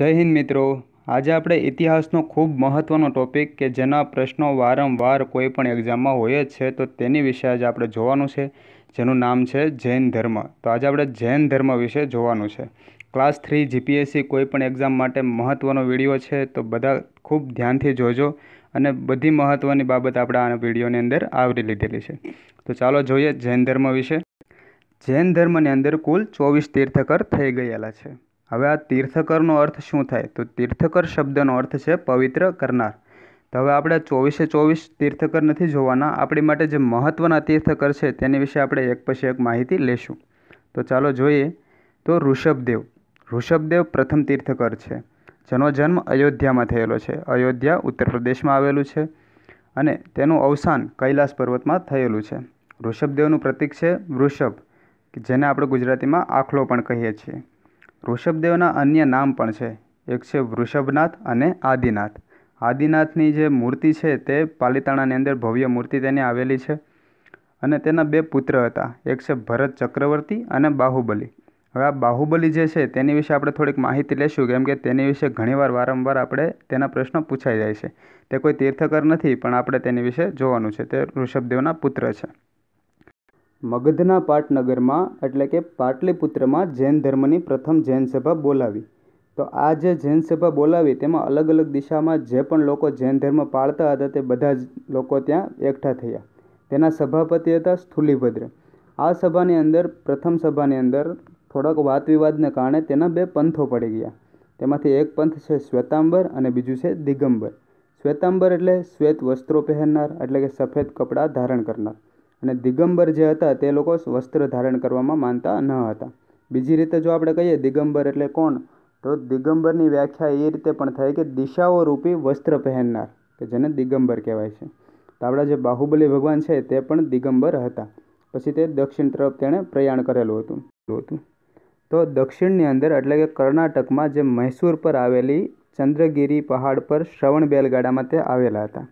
જય હિન્દ મિત્રો આજે આપણે ઇતિહાસનો ખૂબ મહત્ત્વનો ટોપિક કે જેના પ્રશ્નો વારંવાર કોઈ પણ એક્ઝામમાં હોય જ છે તો તેની વિશે આજે આપણે જોવાનું છે જેનું નામ છે જૈન ધર્મ તો આજે આપણે જૈન ધર્મ વિશે જોવાનું છે ક્લાસ થ્રી જીપીએસસી કોઈ પણ એક્ઝામ માટે મહત્ત્વનો વિડીયો છે તો બધા ખૂબ ધ્યાનથી જોજો અને બધી મહત્ત્વની બાબત આપણે આ વિડીયોની અંદર આવરી લીધેલી છે તો ચાલો જોઈએ જૈન ધર્મ વિશે જૈન ધર્મની અંદર કુલ ચોવીસ તીર્થકર થઈ ગયેલા છે હવે આ તીર્થકરનો અર્થ શું થાય તો તીર્થકર શબ્દનો અર્થ છે પવિત્ર કરનાર તો હવે આપણે ચોવીસે ચોવીસ તીર્થકર નથી જોવાના આપણી માટે જે મહત્ત્વના તીર્થકર છે તેની વિશે આપણે એક પછી એક માહિતી લેશું તો ચાલો જોઈએ તો ઋષભદેવ ઋષભદેવ પ્રથમ તીર્થકર છે જેનો જન્મ અયોધ્યામાં થયેલો છે અયોધ્યા ઉત્તર પ્રદેશમાં આવેલું છે અને તેનું અવસાન કૈલાસ પર્વતમાં થયેલું છે ઋષભદેવનું પ્રતિક છે વૃષભ જેને આપણે ગુજરાતીમાં આખલો પણ કહીએ છીએ ઋષભદેવના અન્ય નામ પણ છે એક છે વૃષભનાથ અને આદિનાથ આદિનાથની જે મૂર્તિ છે તે પાલિતાણાની અંદર ભવ્ય મૂર્તિ તેની આવેલી છે અને તેના બે પુત્ર હતા એક છે ભરત ચક્રવર્તી અને બાહુબલી હવે આ બાહુબલી જે છે તેની વિશે આપણે થોડીક માહિતી લેશું કેમ કે તેની વિશે ઘણીવાર વારંવાર આપણે તેના પ્રશ્નો પૂછાઈ જાય છે તે કોઈ તીર્થકર નથી પણ આપણે તેની વિશે જોવાનું છે તે ઋષભદેવના પુત્ર છે મગધના પાટનગરમાં એટલે કે પાટલીપુત્રમાં જૈન ધર્મની પ્રથમ જૈન સભા બોલાવી તો આ જે જૈન સભા બોલાવી તેમાં અલગ અલગ દિશામાં જે પણ લોકો જૈન ધર્મ પાળતા હતા તે બધા જ લોકો ત્યાં એકઠા થયા તેના સભાપતિ હતા સ્થૂલીભદ્ર આ સભાની અંદર પ્રથમ સભાની અંદર થોડાક વાદવિવાદને કારણે તેના બે પંથો પડી ગયા તેમાંથી એક પંથ છે શ્વેતાંબર અને બીજું છે દિગંબર શ્વેતાંબર એટલે શ્વેત વસ્ત્રો પહેરનાર એટલે કે સફેદ કપડાં ધારણ કરનાર અને દિગંબર જે હતા તે લોકો વસ્ત્ર ધારણ કરવામાં માનતા ન હતા બીજી રીતે જો આપણે કહીએ દિગંબર એટલે કોણ તો દિગંબરની વ્યાખ્યા એ રીતે પણ થાય કે દિશાઓ રૂપી વસ્ત્ર પહેરનાર કે જેને દિગંબર કહેવાય છે તો આપણા જે બાહુબલી ભગવાન છે તે પણ દિગંબર હતા પછી તે દક્ષિણ તરફ તેણે પ્રયાણ કરેલું હતું હતું તો દક્ષિણની અંદર એટલે કે કર્ણાટકમાં જે મૈસૂર પર આવેલી ચંદ્રગીરી પહાડ પર શ્રવણ બેલગાડામાં તે આવેલા હતા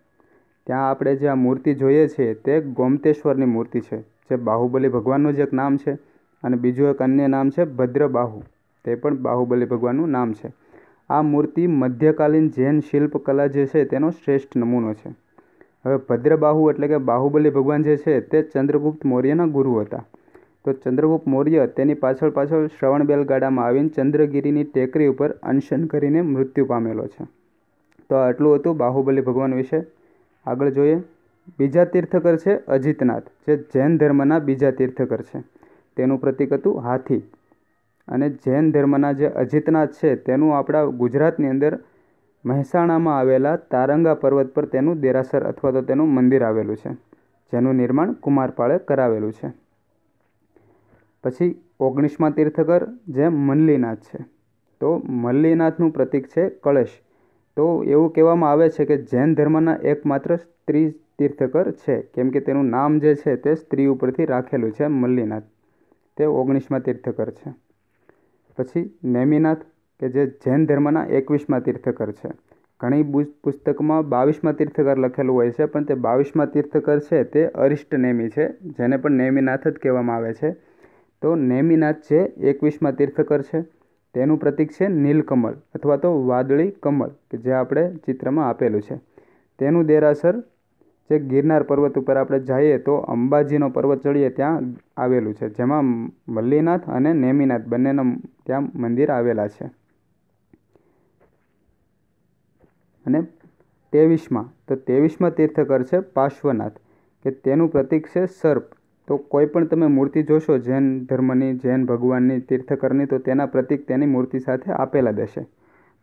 ત્યાં આપણે જે આ મૂર્તિ જોઈએ છીએ તે ગોમતેશ્વરની મૂર્તિ છે જે બાહુબલી ભગવાનનું જ એક નામ છે અને બીજું એક અન્ય નામ છે ભદ્રબાહુ તે પણ બાહુબલી ભગવાનનું નામ છે આ મૂર્તિ મધ્યકાલીન જૈન શિલ્પકલા જે છે તેનો શ્રેષ્ઠ નમૂનો છે હવે ભદ્રબાહુ એટલે કે બાહુબલી ભગવાન જે છે તે ચંદ્રગુપ્ત મૌર્યના ગુરુ હતા તો ચંદ્રગુપ્ત મૌર્ય તેની પાછળ પાછળ શ્રવણ બેલગાડામાં આવીને ચંદ્રગીરીની ટેકરી ઉપર અનશન કરીને મૃત્યુ પામેલો છે તો આટલું હતું બાહુબલી ભગવાન વિશે આગળ જોઈએ બીજા તીર્થકર છે અજિતનાથ જે જૈન ધર્મના બીજા તીર્થકર છે તેનું પ્રતિક હતું હાથી અને જૈન ધર્મના જે અજિતનાથ છે તેનું આપણા ગુજરાતની અંદર મહેસાણામાં આવેલા તારંગા પર્વત પર તેનું દેરાસર અથવા તો તેનું મંદિર આવેલું છે જેનું નિર્માણ કુમારપાળે કરાવેલું છે પછી ઓગણીસમાં તીર્થકર જે મલ્લીનાથ છે તો મલ્લીનાથનું પ્રતિક છે કળશ તો એવું કહેવામાં આવે છે કે જૈન ધર્મના એકમાત્ર સ્ત્રી તીર્થકર છે કેમ કે તેનું નામ જે છે તે સ્ત્રી ઉપરથી રાખેલું છે મલ્લીનાથ તે ઓગણીસમાં તીર્થકર છે પછી નેમિનાથ કે જે જૈન ધર્મના એકવીસમાં તીર્થકર છે ઘણી પુસ્તકમાં બાવીસમાં તીર્થકર લખેલું હોય છે પણ તે બાવીસમાં તીર્થકર છે તે અરિષ્ટ નેમી છે જેને પણ નેમિનાથ જ કહેવામાં આવે છે તો નેમિનાથ છે એકવીસમાં તીર્થકર છે તેનું પ્રતિક છે નીલકમળ અથવા તો વાદળી કમળ કે જે આપણે ચિત્રમાં આપેલું છે તેનું દેરાસર જે ગિરનાર પર્વત ઉપર આપણે જઈએ તો અંબાજીનો પર્વત ચડીએ ત્યાં આવેલું છે જેમાં મલ્લીનાથ અને નેમિનાથ બંનેના ત્યાં મંદિર આવેલા છે અને ત્રેવીસમાં તો ત્રેવીસમાં તીર્થકર છે પાર્શ્વનાથ કે તેનું પ્રતિક છે સર્પ તો કોઈ પણ તમે મૂર્તિ જોશો જૈન ધર્મની જૈન ભગવાનની તીર્થકરની તો તેના પ્રતિક તેની મૂર્તિ સાથે આપેલા દેશે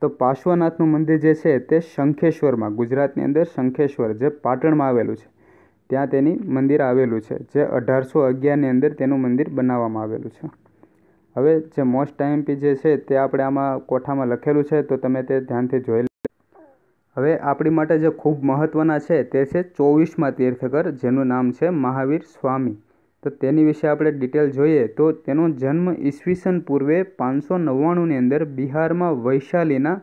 તો પાર્શ્વનાથનું મંદિર જે છે તે શંખેશ્વરમાં ગુજરાતની અંદર શંખેશ્વર જે પાટણમાં આવેલું છે ત્યાં તેની મંદિર આવેલું છે જે અઢારસો અગિયારની અંદર તેનું મંદિર બનાવવામાં આવેલું છે હવે જે મોસ્ટ ટાઈમપી જે છે તે આપણે આમાં કોઠામાં લખેલું છે તો તમે તે ધ્યાનથી જોઈ હવે આપણી માટે જે ખૂબ મહત્ત્વના છે તે છે ચોવીસમાં તીર્થકર જેનું નામ છે મહાવીર સ્વામી તો તેની વિશે આપણે ડિટેલ જોઈએ તો તેનો જન્મ ઈસવીસન પૂર્વે પાંચસો નવ્વાણુંની અંદર બિહારમાં વૈશાલીના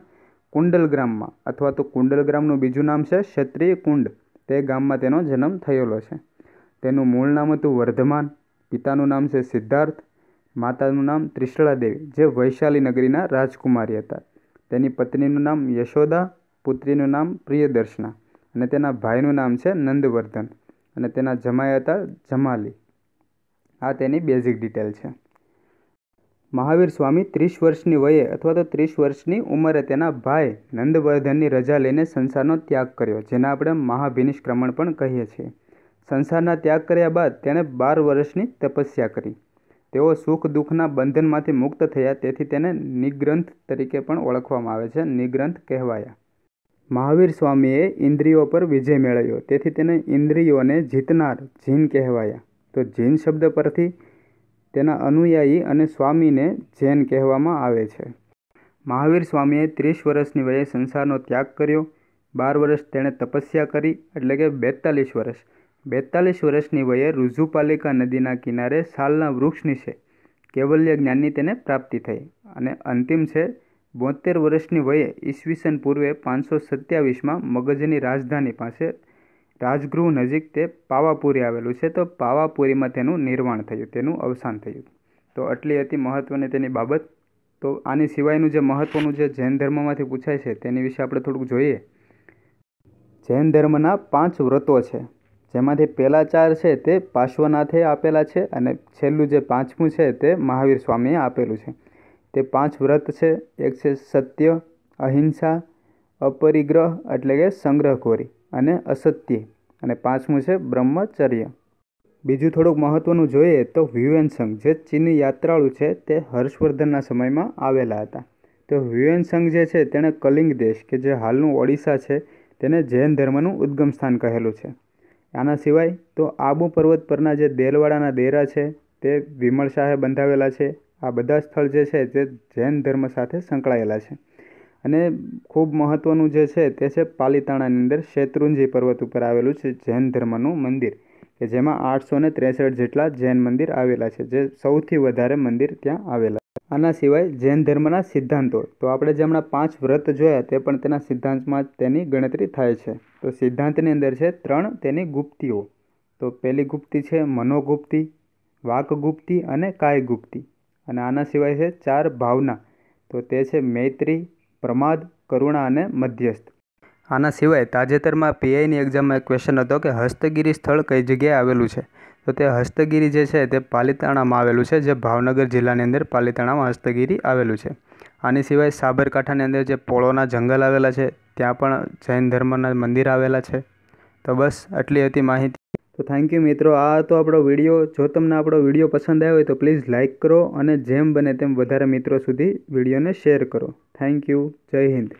કુંડલ ગ્રામમાં અથવા તો કુંડલ ગ્રામનું બીજું નામ છે ક્ષત્રિય કુંડ તે ગામમાં તેનો જન્મ થયેલો છે તેનું મૂળ નામ હતું વર્ધમાન પિતાનું નામ છે સિદ્ધાર્થ માતાનું નામ ત્રિશળા જે વૈશાલી નગરીના રાજકુમારી હતા તેની પત્નીનું નામ યશોદા પુત્રીનું નામ પ્રિયદર્શના અને તેના ભાઈનું નામ છે નંદવર્ધન અને તેના જમાઈ હતા જમાલી આ તેની બેઝિક ડિટેલ છે મહાવીર સ્વામી ત્રીસ વર્ષની વયે અથવા તો ત્રીસ વર્ષની ઉંમરે તેના ભાઈ નંદવર્ધનની રજા લઈને સંસારનો ત્યાગ કર્યો જેને આપણે મહાભિનિષ્ક્રમણ પણ કહીએ છીએ સંસારના ત્યાગ કર્યા બાદ તેણે બાર વર્ષની તપસ્યા કરી તેઓ સુખ દુઃખના બંધનમાંથી મુક્ત થયા તેથી તેને નિગ્રંથ તરીકે પણ ઓળખવામાં આવે છે નિગ્રંથ કહેવાયા મહાવીર સ્વામીએ ઇન્દ્રિયો પર વિજય મેળવ્યો તેથી તેને ઇન્દ્રિયોને જીતનાર જીન કહેવાયા તો જૈન શબ્દ પરથી તેના અનુયાયી અને સ્વામીને જૈન કહેવામાં આવે છે મહાવીર સ્વામીએ ત્રીસ વર્ષની વયે સંસારનો ત્યાગ કર્યો બાર વર્ષ તેણે તપસ્યા કરી એટલે કે બેતાલીસ વર્ષ બેતાલીસ વર્ષની વયે રુઝુપાલિકા નદીના કિનારે સાલના વૃક્ષ નીચે કેવલ્ય જ્ઞાનની તેને પ્રાપ્તિ થઈ અને અંતિમ છે બોતેર વર્ષની વયે ઈસવીસન પૂર્વે પાંચસો સત્યાવીસમાં મગજની રાજધાની પાસે રાજગૃહ નજીક તે પાવાપુરી આવેલું છે તો પાવાપુરીમાં તેનું નિર્માણ થયું તેનું અવસાન થયું તો આટલી હતી મહત્ત્વની તેની બાબત તો આની સિવાયનું જે મહત્ત્વનું જે જૈન ધર્મમાંથી પૂછાય છે તેની વિશે આપણે થોડુંક જોઈએ જૈન ધર્મના પાંચ વ્રતો છે જેમાંથી પહેલાં ચાર છે તે પાર્શ્વનાથે આપેલા છે અને છેલ્લું જે પાંચમું છે તે મહાવીર સ્વામીએ આપેલું છે તે પાંચ વ્રત છે એક છે સત્ય અહિંસા અપરિગ્રહ એટલે કે સંગ્રહખોરી અને અસત્ય અને પાંચમું છે બ્રહ્મચર્ય બીજું થોડુંક મહત્ત્વનું જોઈએ તો હ્યુએનસંગ જે ચીની યાત્રાળુ છે તે હર્ષવર્ધનના સમયમાં આવેલા હતા તો હ્યુએનસંગ જે છે તેણે કલિંગ દેશ કે જે હાલનું ઓડિશા છે તેને જૈન ધર્મનું ઉદ્ગમ સ્થાન કહેલું છે આના સિવાય તો આબુ પર્વત પરના જે દેલવાડાના દેરા છે તે વિમળ શાહે બંધાવેલા છે આ બધા સ્થળ જે છે તે જૈન ધર્મ સાથે સંકળાયેલા છે અને ખૂબ મહત્ત્વનું જે છે તે છે પાલીતાણાની અંદર શેત્રુંજી પર્વત ઉપર આવેલું છે જૈન ધર્મનું મંદિર કે જેમાં આઠસો ને ત્રેસઠ જેટલા જૈન મંદિર આવેલા છે જે સૌથી વધારે મંદિર ત્યાં આવેલા આના સિવાય જૈન ધર્મના સિદ્ધાંતો તો આપણે જે હમણાં પાંચ વ્રત જોયા તે પણ તેના સિદ્ધાંતમાં તેની ગણતરી થાય છે તો સિદ્ધાંતની અંદર છે ત્રણ તેની ગુપ્તિઓ તો પહેલી ગુપ્તિ છે મનોગુપ્તિ વાકગુપ્તિ અને કાયગુપ્તિ અને આના સિવાય છે ચાર ભાવના તો તે છે મૈત્રી પ્રમાદ કરુણા અને મધ્યસ્થ આના સિવાય તાજેતરમાં પીઆઈની એક્ઝામમાં એક ક્વેશ્ચન હતો કે હસ્તગીરી સ્થળ કઈ જગ્યાએ આવેલું છે તો તે હસ્તગીરી જે છે તે પાલિતાણામાં આવેલું છે જે ભાવનગર જિલ્લાની અંદર પાલિતાણામાં હસ્તગીરી આવેલું છે આની સિવાય સાબરકાંઠાની અંદર જે પોળોના જંગલ આવેલા છે ત્યાં પણ જૈન ધર્મના મંદિર આવેલા છે તો બસ આટલી હતી માહિતી તો થેન્ક યુ મિત્રો આ હતો આપણો વિડીયો જો તમને આપણો વિડીયો પસંદ આવ્યો હોય તો પ્લીઝ લાઇક કરો અને જેમ બને તેમ વધારે મિત્રો સુધી વિડીયોને શેર કરો થેન્ક યુ જય હિન્દ